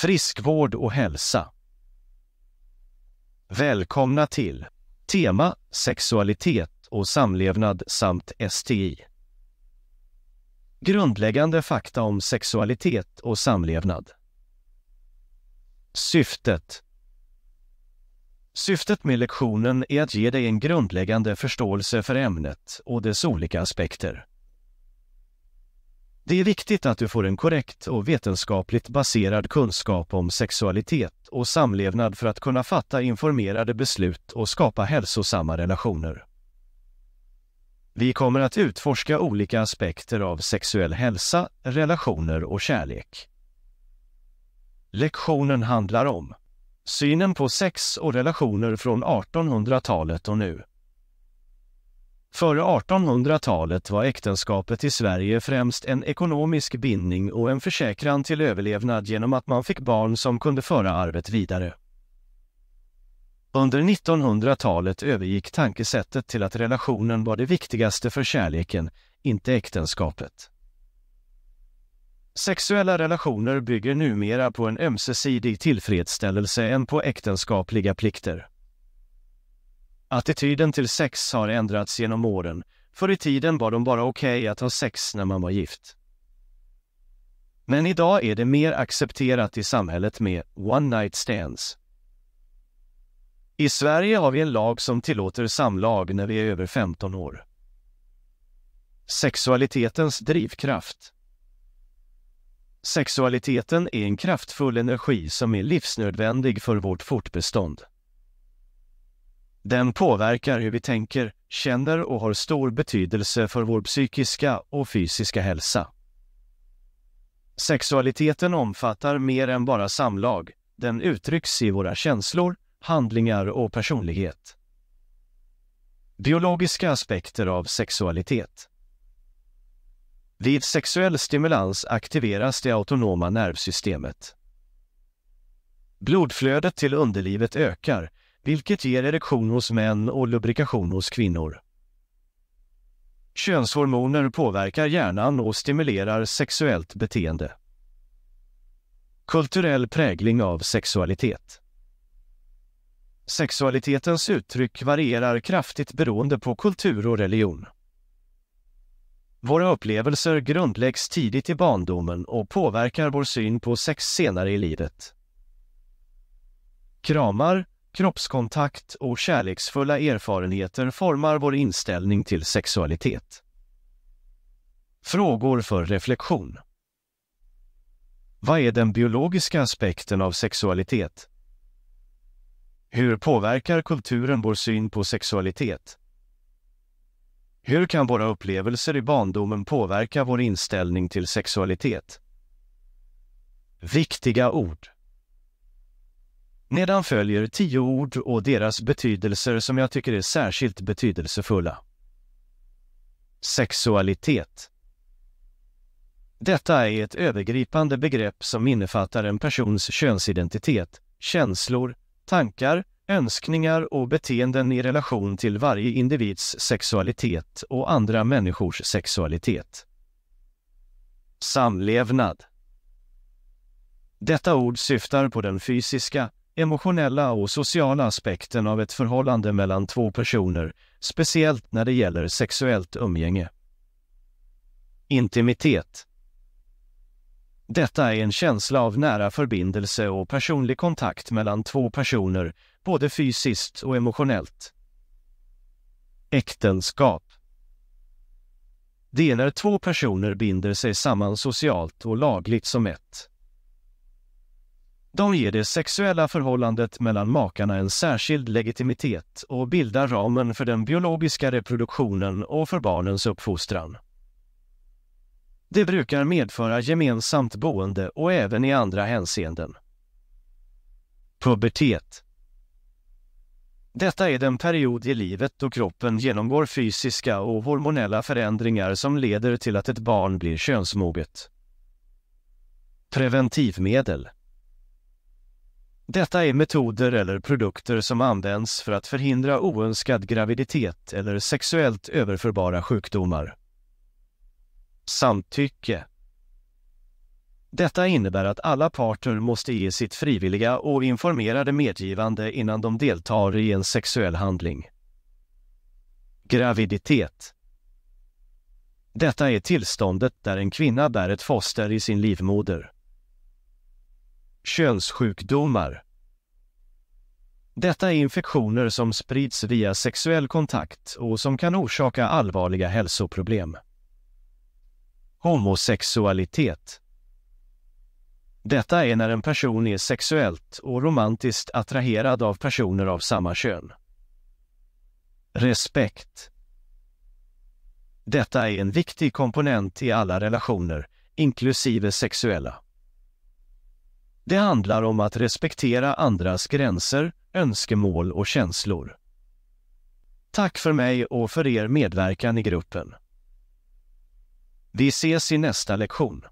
Friskvård och hälsa. Välkomna till Tema sexualitet och samlevnad samt STI. Grundläggande fakta om sexualitet och samlevnad. Syftet Syftet med lektionen är att ge dig en grundläggande förståelse för ämnet och dess olika aspekter. Det är viktigt att du får en korrekt och vetenskapligt baserad kunskap om sexualitet och samlevnad för att kunna fatta informerade beslut och skapa hälsosamma relationer. Vi kommer att utforska olika aspekter av sexuell hälsa, relationer och kärlek. Lektionen handlar om synen på sex och relationer från 1800-talet och nu. Före 1800-talet var äktenskapet i Sverige främst en ekonomisk bindning och en försäkran till överlevnad genom att man fick barn som kunde föra arvet vidare. Under 1900-talet övergick tankesättet till att relationen var det viktigaste för kärleken, inte äktenskapet. Sexuella relationer bygger numera på en ömsesidig tillfredsställelse än på äktenskapliga plikter. Attityden till sex har ändrats genom åren. Förr i tiden var de bara okej okay att ha sex när man var gift. Men idag är det mer accepterat i samhället med one night stands. I Sverige har vi en lag som tillåter samlag när vi är över 15 år. Sexualitetens drivkraft Sexualiteten är en kraftfull energi som är livsnödvändig för vårt fortbestånd. Den påverkar hur vi tänker, känner och har stor betydelse för vår psykiska och fysiska hälsa. Sexualiteten omfattar mer än bara samlag. Den uttrycks i våra känslor, handlingar och personlighet. Biologiska aspekter av sexualitet Vid sexuell stimulans aktiveras det autonoma nervsystemet. Blodflödet till underlivet ökar, vilket ger erektion hos män och lubrikation hos kvinnor. Könshormoner påverkar hjärnan och stimulerar sexuellt beteende. Kulturell prägling av sexualitet. Sexualitetens uttryck varierar kraftigt beroende på kultur och religion. Våra upplevelser grundläggs tidigt i barndomen och påverkar vår syn på sex senare i livet. Kramar, Kroppskontakt och kärleksfulla erfarenheter formar vår inställning till sexualitet. Frågor för reflektion. Vad är den biologiska aspekten av sexualitet? Hur påverkar kulturen vår syn på sexualitet? Hur kan våra upplevelser i barndomen påverka vår inställning till sexualitet? Viktiga ord Nedan följer tio ord och deras betydelser som jag tycker är särskilt betydelsefulla. Sexualitet Detta är ett övergripande begrepp som innefattar en persons könsidentitet, känslor, tankar, önskningar och beteenden i relation till varje individs sexualitet och andra människors sexualitet. Samlevnad Detta ord syftar på den fysiska, emotionella och sociala aspekten av ett förhållande mellan två personer, speciellt när det gäller sexuellt umgänge. Intimitet Detta är en känsla av nära förbindelse och personlig kontakt mellan två personer, både fysiskt och emotionellt. Äktenskap Det är när två personer binder sig samman socialt och lagligt som ett. De ger det sexuella förhållandet mellan makarna en särskild legitimitet och bildar ramen för den biologiska reproduktionen och för barnens uppfostran. Det brukar medföra gemensamt boende och även i andra hänseenden. Pubertet Detta är den period i livet då kroppen genomgår fysiska och hormonella förändringar som leder till att ett barn blir könsmoget. Preventivmedel detta är metoder eller produkter som används för att förhindra oönskad graviditet eller sexuellt överförbara sjukdomar. Samtycke Detta innebär att alla parter måste ge sitt frivilliga och informerade medgivande innan de deltar i en sexuell handling. Graviditet Detta är tillståndet där en kvinna bär ett foster i sin livmoder. Könssjukdomar Detta är infektioner som sprids via sexuell kontakt och som kan orsaka allvarliga hälsoproblem. Homosexualitet Detta är när en person är sexuellt och romantiskt attraherad av personer av samma kön. Respekt Detta är en viktig komponent i alla relationer, inklusive sexuella. Det handlar om att respektera andras gränser, önskemål och känslor. Tack för mig och för er medverkan i gruppen. Vi ses i nästa lektion.